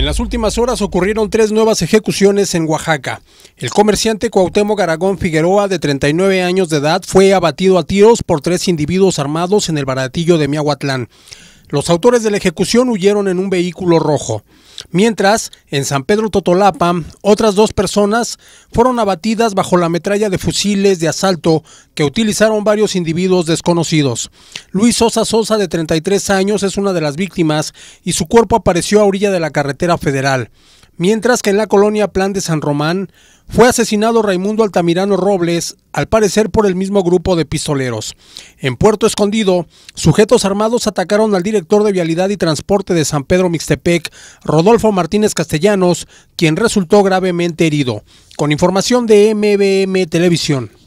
En las últimas horas ocurrieron tres nuevas ejecuciones en Oaxaca. El comerciante Cuauhtémoc Garagón Figueroa, de 39 años de edad, fue abatido a tiros por tres individuos armados en el baratillo de Miahuatlán. Los autores de la ejecución huyeron en un vehículo rojo, mientras en San Pedro Totolapa otras dos personas fueron abatidas bajo la metralla de fusiles de asalto que utilizaron varios individuos desconocidos. Luis Sosa Sosa, de 33 años, es una de las víctimas y su cuerpo apareció a orilla de la carretera federal, mientras que en la colonia Plan de San Román fue asesinado Raimundo Altamirano Robles, al parecer por el mismo grupo de pistoleros. En Puerto Escondido, sujetos armados atacaron al director de Vialidad y Transporte de San Pedro Mixtepec, Rodolfo Martínez Castellanos, quien resultó gravemente herido. Con información de MBM Televisión.